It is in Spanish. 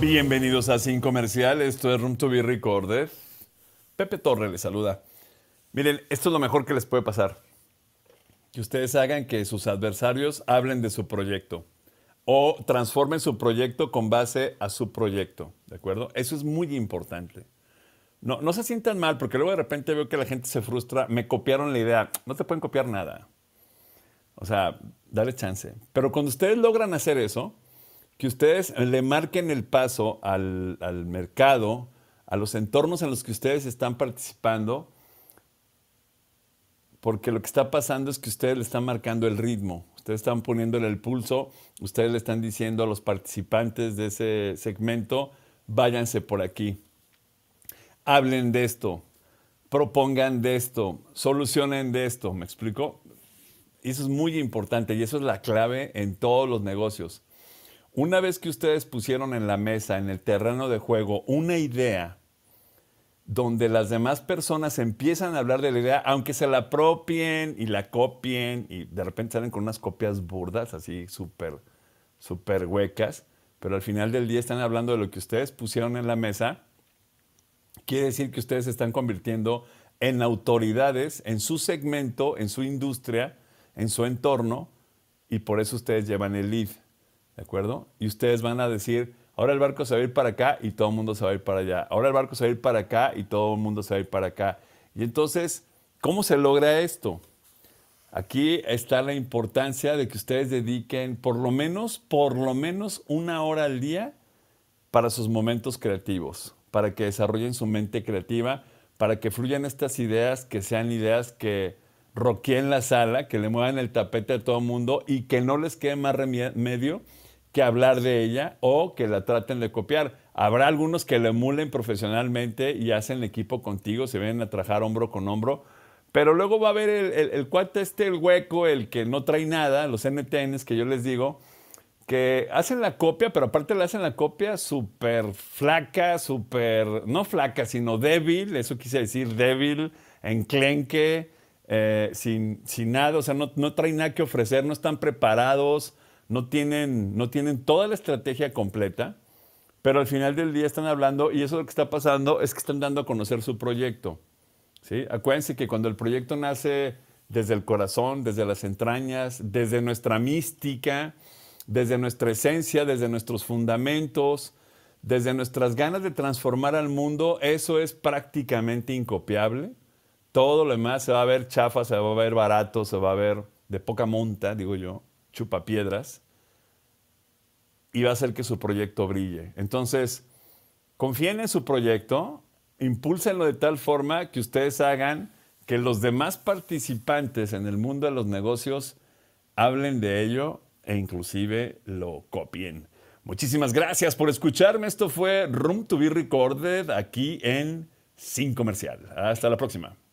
Bienvenidos a Sin Comercial, esto es Room to Be Recorded. Pepe Torre les saluda. Miren, esto es lo mejor que les puede pasar. Que ustedes hagan que sus adversarios hablen de su proyecto o transformen su proyecto con base a su proyecto, ¿de acuerdo? Eso es muy importante. No, no se sientan mal porque luego de repente veo que la gente se frustra, me copiaron la idea, no te pueden copiar nada. O sea, dale chance. Pero cuando ustedes logran hacer eso, que ustedes le marquen el paso al, al, mercado, a los entornos en los que ustedes están participando, porque lo que está pasando es que ustedes le están marcando el ritmo, ustedes están poniéndole el pulso, ustedes le están diciendo a los participantes de ese segmento, váyanse por aquí, hablen de esto, propongan de esto, solucionen de esto, ¿me explico? Eso es muy importante y eso es la clave en todos los negocios una vez que ustedes pusieron en la mesa, en el terreno de juego, una idea donde las demás personas empiezan a hablar de la idea, aunque se la apropien y la copien, y de repente salen con unas copias burdas, así súper, súper huecas, pero al final del día están hablando de lo que ustedes pusieron en la mesa, quiere decir que ustedes se están convirtiendo en autoridades, en su segmento, en su industria, en su entorno, y por eso ustedes llevan el lead. ¿De acuerdo? Y ustedes van a decir, ahora el barco se va a ir para acá y todo el mundo se va a ir para allá. Ahora el barco se va a ir para acá y todo el mundo se va a ir para acá. Y entonces, ¿cómo se logra esto? Aquí está la importancia de que ustedes dediquen por lo menos, por lo menos una hora al día para sus momentos creativos, para que desarrollen su mente creativa, para que fluyan estas ideas, que sean ideas que roquien la sala, que le muevan el tapete a todo el mundo y que no les quede más remedio hablar de ella o que la traten de copiar. Habrá algunos que la emulen profesionalmente y hacen equipo contigo, se ven a trabajar hombro con hombro, pero luego va a haber el, el, cuate este, el hueco, el que no trae nada, los NTNs que yo les digo, que hacen la copia, pero aparte le hacen la copia súper flaca, súper, no flaca, sino débil, eso quise decir débil, enclenque, eh, sin, sin nada, o sea, no, no trae nada que ofrecer, no están preparados, no tienen, no tienen toda la estrategia completa, pero al final del día están hablando y eso lo que está pasando es que están dando a conocer su proyecto. ¿sí? Acuérdense que cuando el proyecto nace desde el corazón, desde las entrañas, desde nuestra mística, desde nuestra esencia, desde nuestros fundamentos, desde nuestras ganas de transformar al mundo, eso es prácticamente incopiable. Todo lo demás se va a ver chafa, se va a ver barato, se va a ver de poca monta, digo yo chupapiedras y va a hacer que su proyecto brille. Entonces, confíen en su proyecto, impúlsenlo de tal forma que ustedes hagan que los demás participantes en el mundo de los negocios hablen de ello e inclusive lo copien. Muchísimas gracias por escucharme. Esto fue Room to be Recorded aquí en Sin Comercial. Hasta la próxima.